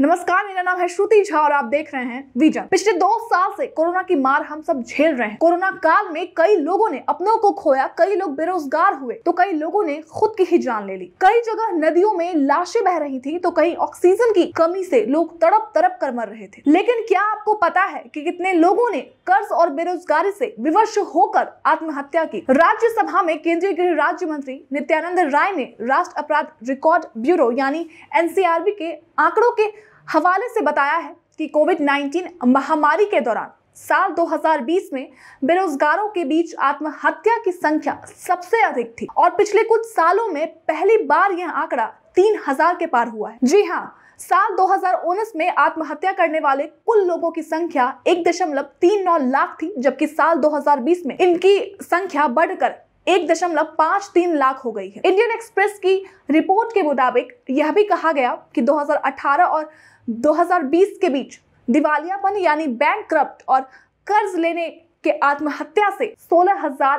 नमस्कार मेरा नाम है श्रुति झा और आप देख रहे हैं विजन पिछले दो साल से कोरोना की मार हम सब झेल रहे हैं कोरोना काल में कई लोगों ने अपनों को खोया कई लोग बेरोजगार हुए तो कई लोगों ने खुद की ही जान ले ली कई जगह नदियों में लाशें बह रही थी तो कहीं ऑक्सीजन की कमी से लोग तड़प तड़प कर मर रहे थे लेकिन क्या आपको पता है की कि कितने लोगों ने कर्ज और बेरोजगारी से विवश होकर आत्महत्या की राज्यसभा में केंद्रीय गृह राज्य मंत्री नित्यानंद राय ने राष्ट्र अपराध रिकॉर्ड ब्यूरो यानी एनसीआरबी के आंकड़ों के हवाले से बताया है कि कोविड 19 महामारी के दौरान साल 2020 में बेरोजगारों के बीच आत्महत्या की संख्या सबसे अधिक थी और पिछले कुछ सालों में पहली बार यह आंकड़ा 3000 के पार हुआ है जी हाँ साल दो में आत्महत्या करने वाले कुल लोगों की संख्या एक दशमलव तीन नौ लाख थी जबकि साल 2020 में इनकी संख्या बढ़कर एक दशमलव पाँच तीन लाख हो गई है इंडियन एक्सप्रेस की रिपोर्ट के मुताबिक यह भी कहा गया कि 2018 और 2020 के बीच दिवालियापन यानी बैंक और कर्ज लेने के आत्महत्या से सोलह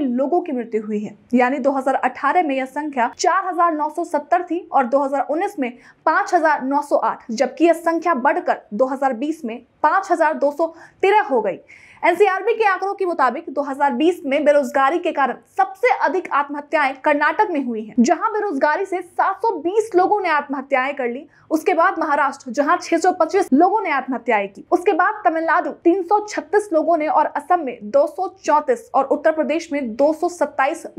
लोगों की मृत्यु हुई है यानी 2018 में यह संख्या 4,970 थी और 2019 में 5,908 जबकि यह संख्या बढ़कर 2020 में 5,213 हो गई एनसीआरबी के आंकड़ों के मुताबिक 2020 में बेरोजगारी के कारण सबसे अधिक आत्महत्याएं कर्नाटक में हुई हैं, जहां बेरोजगारी से 720 लोगों ने आत्महत्याएं कर ली उसके बाद महाराष्ट्र जहां 625 लोगों ने आत्महत्याएं की उसके बाद तमिलनाडु 336 लोगों ने और असम में दो और उत्तर प्रदेश में दो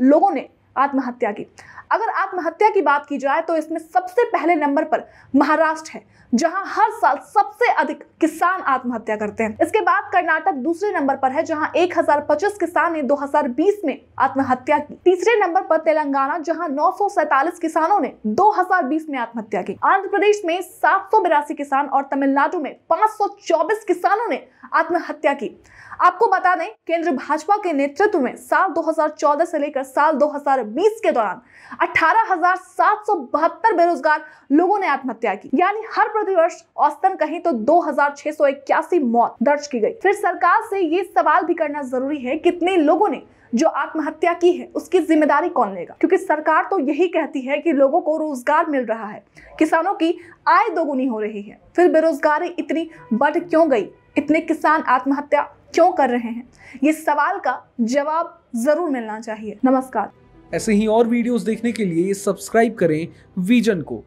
लोगों ने आत्महत्या की अगर आत्महत्या की बात की जाए तो इसमें सबसे पहले नंबर पर महाराष्ट्र है जहां हर साल सबसे अधिक किसान आत्महत्या करते हैं इसके बाद कर्नाटक दूसरे नंबर पर है जहां 1025 किसान ने 2020 में आत्महत्या की तीसरे नंबर पर तेलंगाना जहां नौ किसानों ने 2020 में आत्महत्या की आंध्र प्रदेश में सात किसान और तमिलनाडु में पांच किसानों ने आत्महत्या की आपको बता दें केंद्र भाजपा के नेतृत्व में साल 2014 से लेकर साल 2020 के दौरान अठारह बेरोजगार लोगों ने आत्महत्या की यानी हर प्रतिवर्ष औसतन कहीं तो दो मौत दर्ज की गई फिर सरकार से ये सवाल भी करना जरूरी है कितने लोगों ने जो आत्महत्या की है उसकी जिम्मेदारी कौन लेगा क्योंकि सरकार तो यही कहती है कि लोगों को रोजगार मिल रहा है किसानों की आय दोगुनी हो रही है फिर बेरोजगारी इतनी बढ़ क्यों गई इतने किसान आत्महत्या क्यों कर रहे हैं ये सवाल का जवाब जरूर मिलना चाहिए नमस्कार ऐसे ही और वीडियोस देखने के लिए सब्सक्राइब करें विजन को